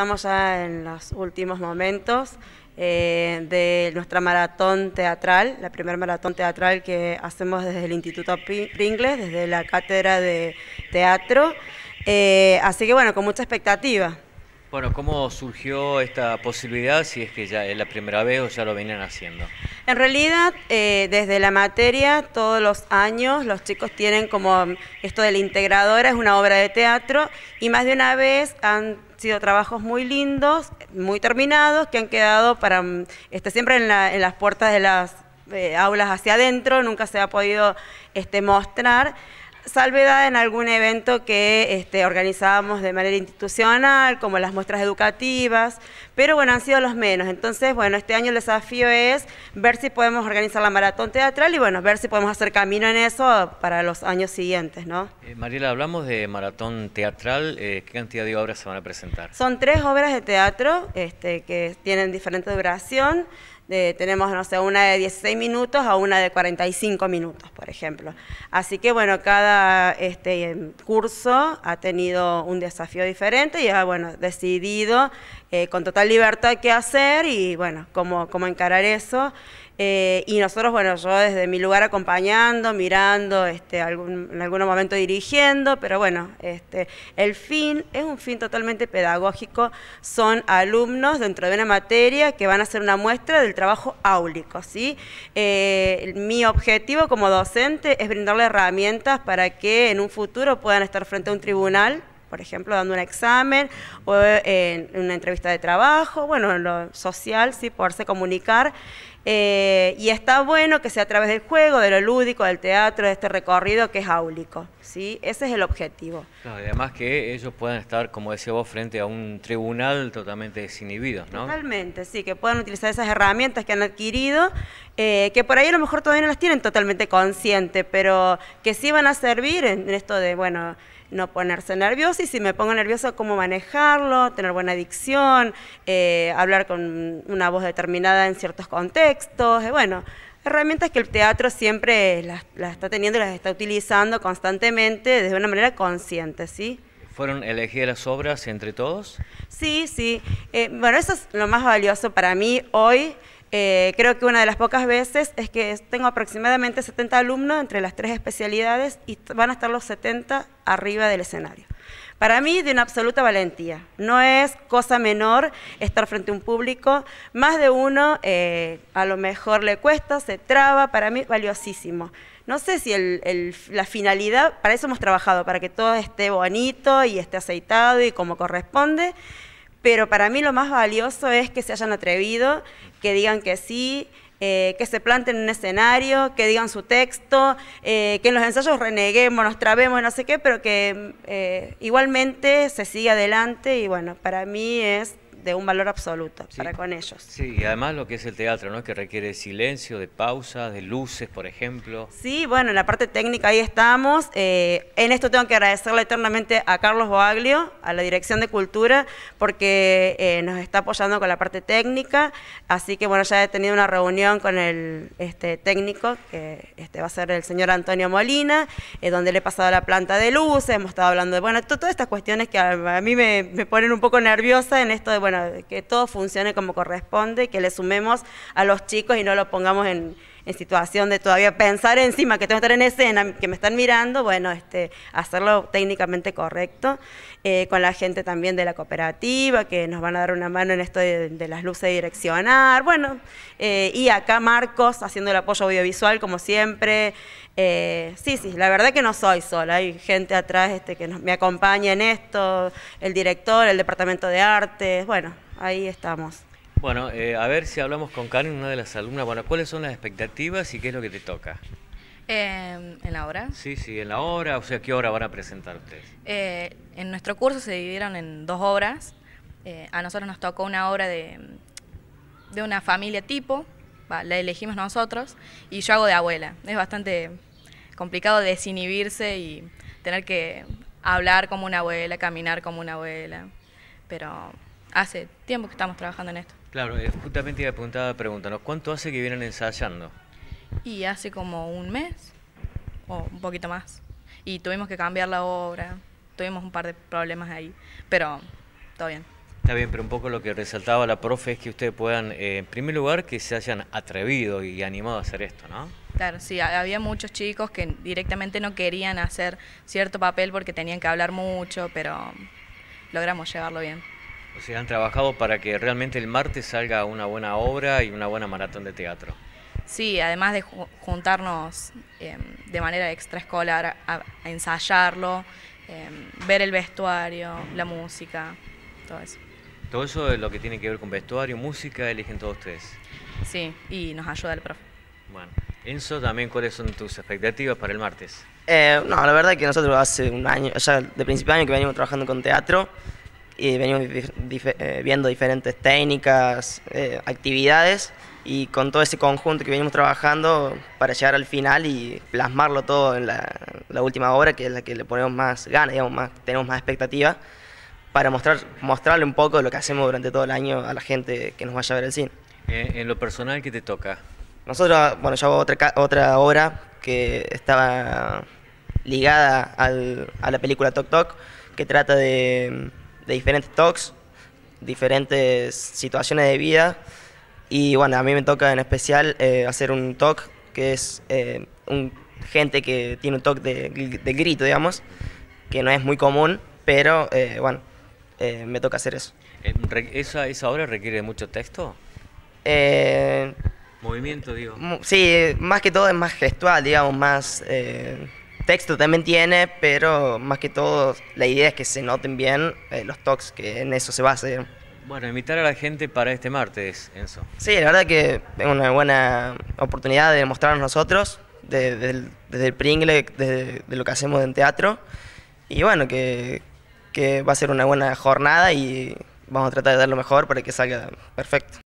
Estamos ya en los últimos momentos eh, de nuestra maratón teatral, la primera maratón teatral que hacemos desde el Instituto Pringles, desde la Cátedra de Teatro. Eh, así que bueno, con mucha expectativa. Bueno, ¿cómo surgió esta posibilidad si es que ya es la primera vez o ya lo vienen haciendo? En realidad, eh, desde la materia, todos los años los chicos tienen como esto de la integradora, es una obra de teatro, y más de una vez han sido trabajos muy lindos, muy terminados, que han quedado para mm, este, siempre en, las puertas de las eh, aulas hacia adentro, nunca se ha podido este, mostrar salvedad en algún evento que este, organizábamos de manera institucional, como las muestras educativas, pero bueno, han sido los menos. Entonces, bueno, este año el desafío es ver si podemos organizar la maratón teatral y bueno, ver si podemos hacer camino en eso para los años siguientes, ¿no? Eh, Mariela, hablamos de maratón teatral, eh, ¿qué cantidad de obras se van a presentar? Son tres obras de teatro este, que tienen diferente duración, tenemos, no sé, una de 16 minutos a una de 45 minutos, por ejemplo. Así que, bueno, cada este, curso ha tenido un desafío diferente y ha, bueno, decidido eh, con total libertad qué hacer y, bueno, cómo, cómo encarar eso. Eh, y nosotros, bueno, yo desde mi lugar acompañando, mirando, este, en algún momento dirigiendo, pero bueno, este, el fin es un fin totalmente pedagógico. Son alumnos dentro de una materia que van a hacer una muestra del trabajo áulico. ¿sí? Eh, mi objetivo como docente es brindarle herramientas para que en un futuro puedan estar frente a un tribunal por ejemplo, dando un examen o eh, en una entrevista de trabajo, bueno, en lo social, sí, poderse comunicar. Eh, y está bueno que sea a través del juego, de lo lúdico, del teatro, de este recorrido que es áulico, ¿sí? Ese es el objetivo. además que ellos puedan estar, como decía vos, frente a un tribunal totalmente desinhibido, ¿no? Totalmente, sí, que puedan utilizar esas herramientas que han adquirido, eh, que por ahí a lo mejor todavía no las tienen totalmente consciente, pero que sí van a servir en esto de, bueno, no ponerse nervioso y si me pongo nervioso, cómo manejarlo, tener buena adicción eh, hablar con una voz determinada en ciertos contextos, eh, bueno, herramientas que el teatro siempre las, está teniendo y las está utilizando constantemente de una manera consciente, ¿sí? ¿Fueron elegidas las obras entre todos? Sí, sí. Eh, bueno, eso es lo más valioso para mí hoy. Eh, creo que una de las pocas veces es que tengo aproximadamente 70 alumnos entre las tres especialidades y van a estar los 70 arriba del escenario. Para mí, de una absoluta valentía. No es cosa menor estar frente a un público. Más de uno eh, a lo mejor le cuesta, se traba. Para mí, valiosísimo. No sé si la finalidad, para eso hemos trabajado, para que todo esté bonito y esté aceitado y como corresponde pero para mí lo más valioso es que se hayan atrevido, que digan que sí, eh, que se planten en un escenario, que digan su texto, eh, que en los ensayos reneguemos, nos trabemos, no sé qué, pero que eh, igualmente se siga adelante y bueno, para mí es de un valor absoluto para con ellos. Sí, y además lo que es el teatro, ¿no? Que requiere silencio, de pausa, de luces, por ejemplo. Sí, bueno, en la parte técnica ahí estamos. Eh, en esto tengo que agradecerle eternamente a Carlos Boaglio, a la Dirección de Cultura, porque eh, nos está apoyando con la parte técnica. Así que, bueno, ya he tenido una reunión con el este, técnico, que este, va a ser el señor Antonio Molina, eh, donde le he pasado la planta de luces, hemos estado hablando de, bueno, todas estas cuestiones que a, mí me, me, ponen un poco nerviosa en esto de, bueno, que todo funcione como corresponde, que le sumemos a los chicos y no lo pongamos en, en situación de todavía pensar encima que tengo que estar en escena, que me están mirando, bueno, este, hacerlo técnicamente correcto, eh, con la gente también de la cooperativa, que nos van a dar una mano en esto de, las luces de direccionar, bueno, eh, y acá Marcos haciendo el apoyo audiovisual como siempre. Eh, sí, sí, la verdad que no soy sola, hay gente atrás este, que me acompaña en esto, el director, el departamento de artes, bueno, ahí estamos. Bueno, eh, a ver si hablamos con Karen, una de las alumnas. Bueno, ¿cuáles son las expectativas y qué es lo que te toca? Em, ¿En la hora? Sí, sí, en la obra. O sea, ¿qué hora van a presentar ustedes? Eh, en nuestro curso se dividieron en dos obras. Eh, a nosotros nos tocó una obra de, de una familia tipo, la elegimos nosotros, y yo hago de abuela. Es bastante complicado desinhibirse y tener que hablar como una abuela, caminar como una abuela, pero hace tiempo que estamos trabajando en esto. Claro, eh, justamente a preguntar, ¿cuánto hace que vienen ensayando? Y hace como un mes o un poquito más. Y tuvimos que cambiar la obra, tuvimos un par de problemas ahí, pero todo bien. Está bien, pero un poco lo que resaltaba la profe es que ustedes puedan, eh, en primer lugar, que se hayan atrevido y animado a hacer esto, ¿no? Claro, sí, había muchos chicos que directamente no querían hacer cierto papel porque tenían que hablar mucho, pero logramos llevarlo bien. O pues, han trabajado para que realmente el martes salga una buena obra y una buena maratón de teatro. Sí, además de juntarnos em, de manera extraescolar a, ensayarlo, em, ver el vestuario, la música, todo eso. Todo eso es lo que tiene que ver con vestuario, música, eligen todos ustedes. Sí, y nos ayuda el profe. Bueno, Enzo, también, ¿cuáles son tus expectativas para el martes? Eh, no, la verdad es que nosotros hace un año, ya de principio de año que venimos trabajando con teatro y venimos eh, viendo diferentes técnicas, eh, actividades y con todo ese conjunto que venimos trabajando para llegar al final y plasmarlo todo en la, última obra, que es la que le ponemos más ganas, digamos, tenemos más expectativa, para mostrar, mostrarle un poco lo que hacemos durante todo el año a la gente que nos vaya a ver el cine. Eh, en lo personal, ¿qué te toca? Nosotros, bueno, yo hago otra, otra obra que estaba ligada a la película Tok Tok, que trata de de diferentes talks, diferentes situaciones de vida. Y bueno, a mí me toca en especial eh, hacer un talk que es eh, un, gente que tiene un talk de, de, grito, digamos, que no es muy común, pero eh, bueno, me toca hacer eso. ¿Esa, ¿Esa obra requiere mucho texto? Movimiento, digo. Sí, más que todo es más gestual, digamos, más texto también tiene, pero más que todo la idea es que se noten bien eh, los talks, que en eso se basa. Bueno, invitar a la gente para este martes, Enzo. Sí, la verdad que es una buena oportunidad de mostrarnos nosotros, desde el Pringle, de, lo que hacemos en teatro. Y bueno, que va a ser una buena jornada y vamos a tratar de dar lo mejor para que salga perfecto.